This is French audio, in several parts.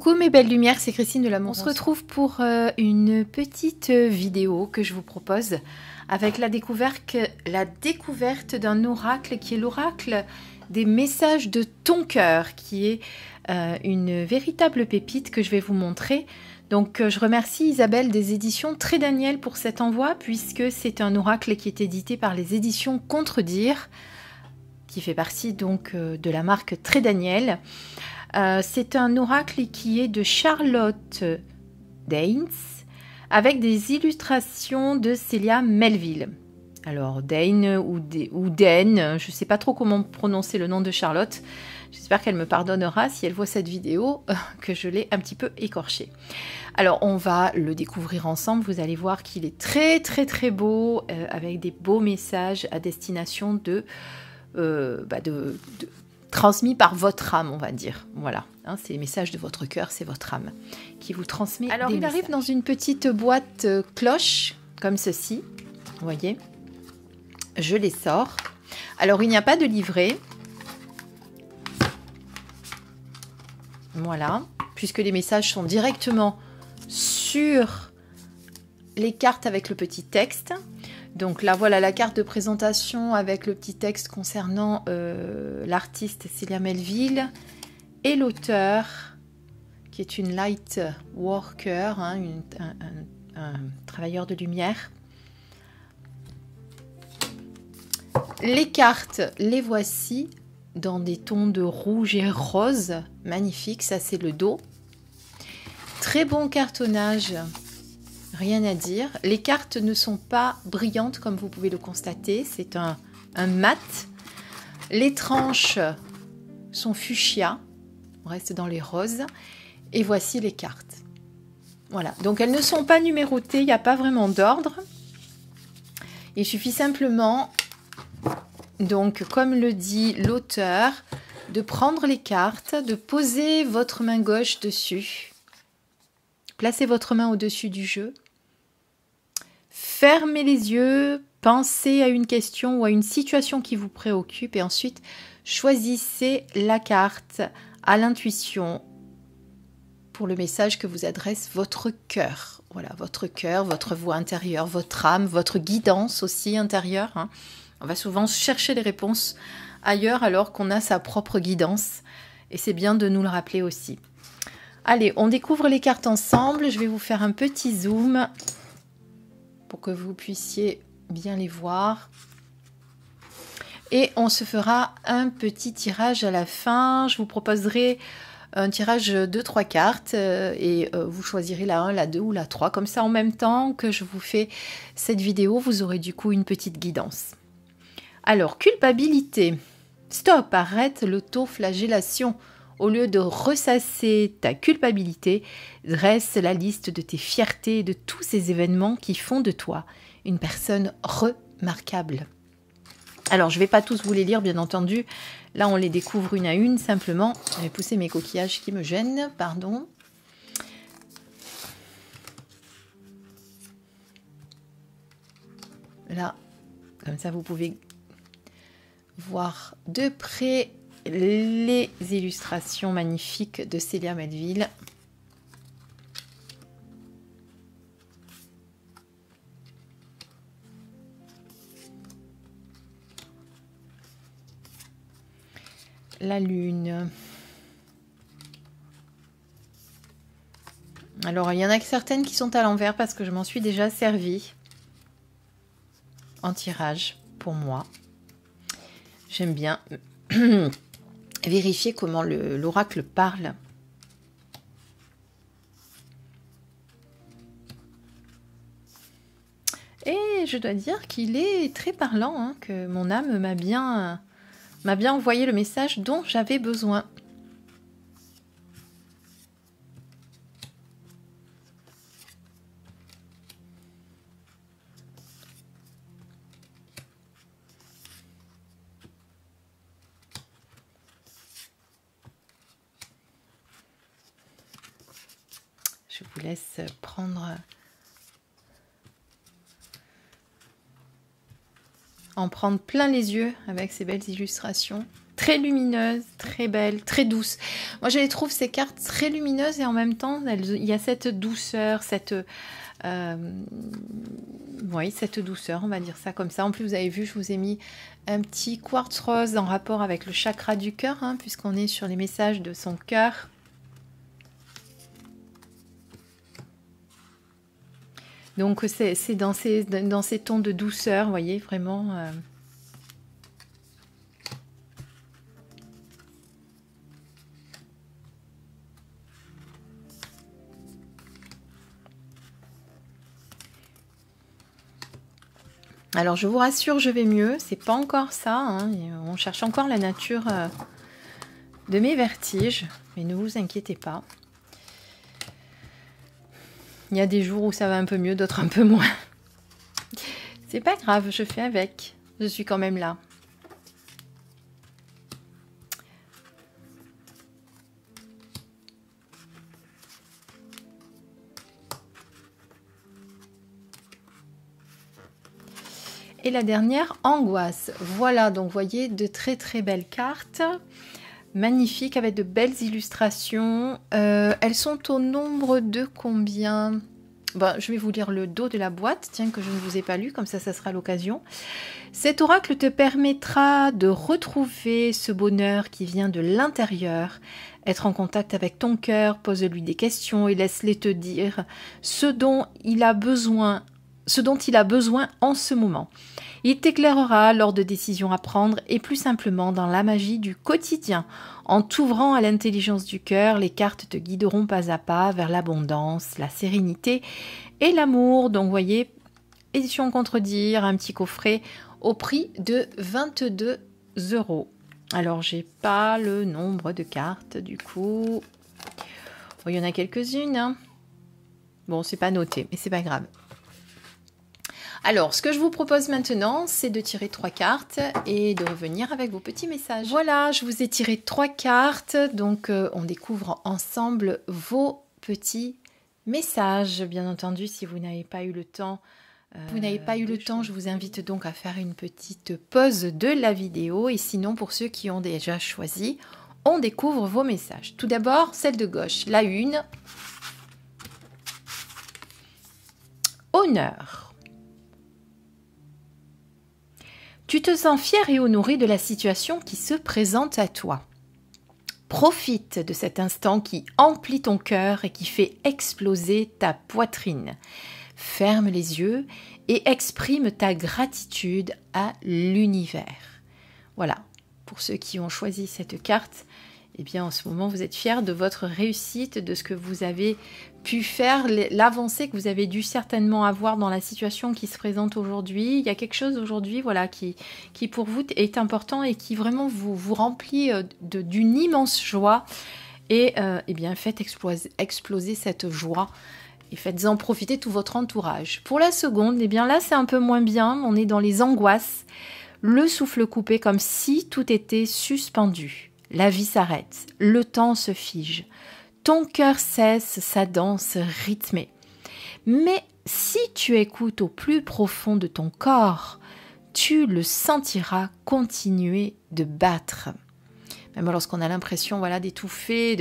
Coucou mes belles lumières, c'est Christine de la On se retrouve pour euh, une petite euh, vidéo que je vous propose avec la découverte, d'un oracle qui est l'oracle des messages de ton cœur, qui est euh, une véritable pépite que je vais vous montrer. Donc je remercie Isabelle des éditions Très Daniel pour cet envoi, puisque c'est un oracle qui est édité par les éditions Contredire, qui fait partie donc de la marque Très Daniel. Euh, c'est un oracle qui est de Charlotte Daines avec des illustrations de Celia Melville. Alors Dane ou, Dane, je ne sais pas trop comment prononcer le nom de Charlotte. J'espère qu'elle me pardonnera si elle voit cette vidéo, euh, que je l'ai un petit peu écorchée. Alors on va le découvrir ensemble, vous allez voir qu'il est très très très beau, euh, avec des beaux messages à destination de bah, transmis par votre âme, on va dire. Voilà, hein, c'est les messages de votre cœur, c'est votre âme qui vous transmet. Alors il arrive dans une petite boîte euh, cloche, comme ceci, vous voyez. Je les sors. Alors il n'y a pas de livret. Voilà, puisque les messages sont directement sur les cartes avec le petit texte. Donc là, voilà la carte de présentation avec le petit texte concernant euh, l'artiste Célia Melville et l'auteur, qui est une light worker, hein, un, un, travailleur de lumière. Les cartes, les voici dans des tons de rouge et rose. Magnifique, ça c'est le dos. Très bon cartonnage Rien à dire. Les cartes ne sont pas brillantes comme vous pouvez le constater. C'est un, mat. Les tranches sont fuchsia. On reste dans les roses. Et voici les cartes. Voilà. Donc elles ne sont pas numérotées. Il n'y a pas vraiment d'ordre. Il suffit simplement, donc comme le dit l'auteur, de prendre les cartes, de poser votre main gauche dessus Placez votre main au-dessus du jeu. Fermez les yeux, pensez à une question ou à une situation qui vous préoccupe et ensuite choisissez la carte à l'intuition pour le message que vous adresse votre cœur. Voilà, votre cœur, votre voix intérieure, votre âme, votre guidance aussi intérieure. Hein. On va souvent chercher les réponses ailleurs alors qu'on a sa propre guidance et c'est bien de nous le rappeler aussi. Allez, on découvre les cartes ensemble. Je vais vous faire un petit zoom pour que vous puissiez bien les voir. Et on se fera un petit tirage à la fin. Je vous proposerai un tirage de trois cartes euh, et euh, vous choisirez la 1, la 2 ou la 3. Comme ça, en même temps que je vous fais cette vidéo, vous aurez du coup une petite guidance. Alors, culpabilité. Stop, arrête l'autoflagellation. flagellation au lieu de ressasser ta culpabilité, dresse la liste de tes fiertés, de tous ces événements qui font de toi une personne remarquable. Alors, je ne vais pas tous vous les lire, bien entendu. Là, on les découvre une à une, simplement. Je vais pousser mes coquillages qui me gênent, pardon. Là, comme ça, vous pouvez voir de près les illustrations magnifiques de Célia Medville. La lune. Alors, il y en a que certaines qui sont à l'envers parce que je m'en suis déjà servi en tirage pour moi. J'aime bien. vérifier comment l'oracle parle. Et je dois dire qu'il est très parlant, hein, que mon âme m'a bien, m'a bien envoyé le message dont j'avais besoin. je vous laisse prendre en prendre plein les yeux avec ces belles illustrations. Très lumineuses, très belles, très douces. Moi, je les trouve ces cartes très lumineuses et en même temps, il y a cette douceur, cette, euh, cette douceur, on va dire ça comme ça. En plus, vous avez vu, je vous ai mis un petit quartz rose en rapport avec le chakra du cœur, hein, puisqu'on est sur les messages de son cœur. Donc c'est dans ces, tons de douceur, vous voyez, vraiment. Euh. Alors je vous rassure, je vais mieux. C'est pas encore ça. Hein. On cherche encore la nature euh, de mes vertiges, mais ne vous inquiétez pas. Il y a des jours où ça va un peu mieux, d'autres un peu moins. C'est pas grave, je fais avec. Je suis quand même là. Et la dernière, angoisse. Voilà, donc vous voyez de très très belles cartes magnifique avec de belles illustrations. Euh, elles sont au nombre de combien ben, je vais vous lire le dos de la boîte, tiens que je ne vous ai pas lu, comme ça ça sera l'occasion. Cet oracle te permettra de retrouver ce bonheur qui vient de l'intérieur, être en contact avec ton cœur, pose-lui des questions et laisse-les te dire ce dont il a besoin ce dont il a besoin en ce moment. Il t'éclairera lors de décisions à prendre et plus simplement dans la magie du quotidien. En t'ouvrant à l'intelligence du cœur, les cartes te guideront pas à pas vers l'abondance, la sérénité et l'amour. Donc voyez, édition contredire, un petit coffret au prix de 22 euros. Alors j'ai pas le nombre de cartes du coup. Il y en a quelques-unes. Hein. Bon, c'est pas noté, mais c'est pas grave. Alors, ce que je vous propose maintenant, c'est de tirer trois cartes et de revenir avec vos petits messages. Voilà, je vous ai tiré trois cartes, donc euh, on découvre ensemble vos petits messages. Bien entendu, si vous n'avez pas eu le temps euh, vous n'avez pas eu le temps, je vous invite donc à faire une petite pause de la vidéo. Et sinon, pour ceux qui ont déjà choisi, on découvre vos messages. Tout d'abord, celle de gauche, la une. Honneur. Tu te sens fier et honoré de la situation qui se présente à toi. Profite de cet instant qui emplit ton cœur et qui fait exploser ta poitrine. Ferme les yeux et exprime ta gratitude à l'univers. Voilà, pour ceux qui ont choisi cette carte, eh bien en ce moment vous êtes fier de votre réussite, de ce que vous avez pu faire, l'avancée que vous avez dû certainement avoir dans la situation qui se présente aujourd'hui. Il y a quelque chose aujourd'hui voilà, qui, qui pour vous est important et qui vraiment vous, vous remplit euh, d'une immense joie. Et euh, eh bien faites exploser, exploser cette joie et faites-en profiter tout votre entourage. Pour la seconde, eh bien là c'est un peu moins bien, on est dans les angoisses, le souffle coupé comme si tout était suspendu. La vie s'arrête, le temps se fige, ton cœur cesse sa danse rythmée. Mais si tu écoutes au plus profond de ton corps, tu le sentiras continuer de battre. Même lorsqu'on a l'impression voilà, d'étouffer,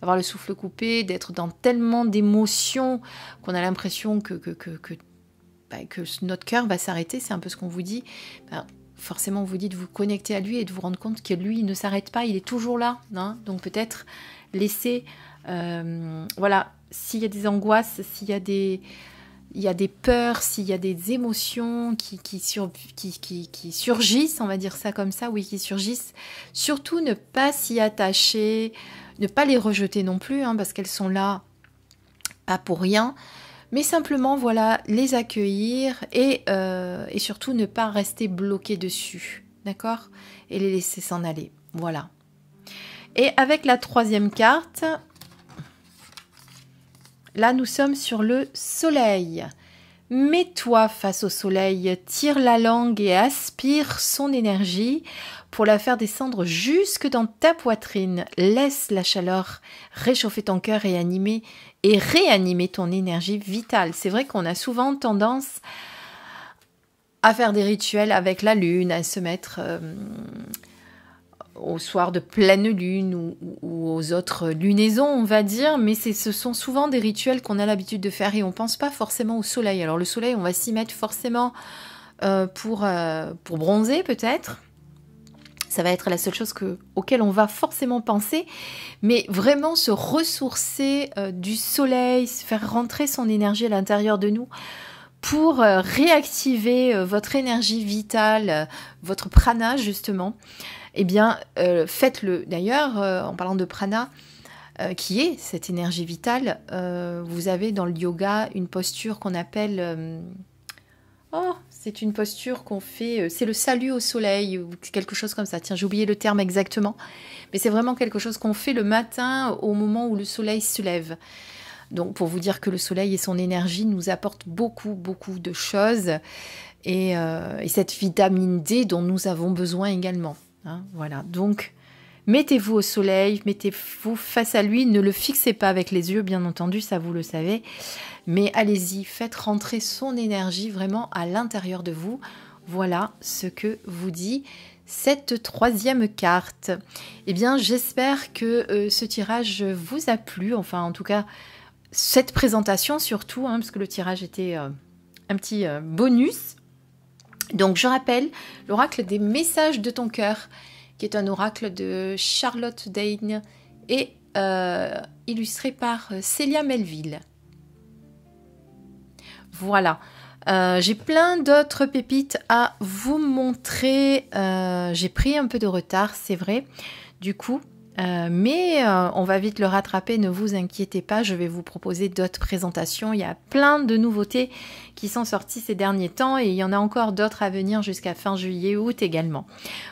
d'avoir le souffle coupé, d'être dans tellement d'émotions qu'on a l'impression que, que, que, bah, notre cœur va s'arrêter, c'est un peu ce qu'on vous dit. Ben, forcément vous dit de vous connecter à lui et de vous rendre compte que lui il ne s'arrête pas, il est toujours là. Hein. Donc peut-être laisser, euh, voilà, s'il y a des angoisses, s'il y a des, il y a des peurs, s'il y a des émotions qui qui, qui, surgissent, on va dire ça comme ça, oui, qui surgissent, surtout ne pas s'y attacher, ne pas les rejeter non plus, hein, parce qu'elles sont là, pas pour rien mais simplement voilà les accueillir et, euh, et surtout ne pas rester bloqué dessus, d'accord Et les laisser s'en aller, voilà. Et avec la troisième carte, là nous sommes sur le soleil. Mets-toi face au soleil, tire la langue et aspire son énergie pour la faire descendre jusque dans ta poitrine. Laisse la chaleur réchauffer ton cœur et animer et réanimer ton énergie vitale. C'est vrai qu'on a souvent tendance à faire des rituels avec la lune, à se mettre euh, au soir de pleine lune ou, aux autres lunaisons, on va dire, mais ce sont souvent des rituels qu'on a l'habitude de faire et on ne pense pas forcément au soleil. Alors le soleil, on va s'y mettre forcément euh, pour, euh, pour bronzer peut-être. Ça va être la seule chose que, auquel on va forcément penser, mais vraiment se ressourcer euh, du soleil, se faire rentrer son énergie à l'intérieur de nous pour réactiver votre énergie vitale, votre prana justement eh bien, euh, faites-le. D'ailleurs, euh, en parlant de prana, euh, qui est cette énergie vitale, vous avez dans le yoga une posture qu'on appelle... oh, c'est une posture qu'on fait... c'est le salut au soleil, ou quelque chose comme ça. Tiens, j'ai oublié le terme exactement. Mais c'est vraiment quelque chose qu'on fait le matin au moment où le soleil se lève. Donc pour vous dire que le soleil et son énergie nous apportent beaucoup, beaucoup de choses et cette vitamine D dont nous avons besoin également. Hein, voilà. Donc, mettez-vous au soleil, mettez-vous face à lui, ne le fixez pas avec les yeux, bien entendu, ça vous le savez. Mais allez-y, faites rentrer son énergie vraiment à l'intérieur de vous. Voilà ce que vous dit cette troisième carte. Eh bien, j'espère que euh, ce tirage vous a plu. Enfin, en tout cas, cette présentation surtout, hein, parce que le tirage était euh, un petit euh, bonus. Donc je rappelle l'oracle des messages de ton cœur, qui est un oracle de Charlotte Dane et euh, illustré par euh, Célia Melville. Voilà. Euh, j'ai plein d'autres pépites à vous montrer. j'ai pris un peu de retard, c'est vrai. Du coup, euh, mais euh, on va vite le rattraper, ne vous inquiétez pas, je vais vous proposer d'autres présentations. Il y a plein de nouveautés qui sont sorties ces derniers temps et il y en a encore d'autres à venir jusqu'à fin juillet, août également.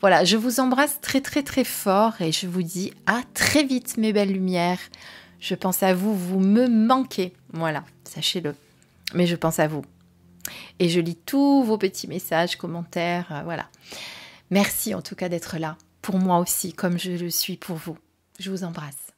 Voilà, je vous embrasse très très très fort et je vous dis à très vite mes belles lumières. Je pense à vous, vous me manquez. Voilà, sachez-le. Mais je pense à vous. Et je lis tous vos petits messages, commentaires, euh, voilà. Merci en tout cas d'être là pour moi aussi, comme je le suis pour vous. Je vous embrasse.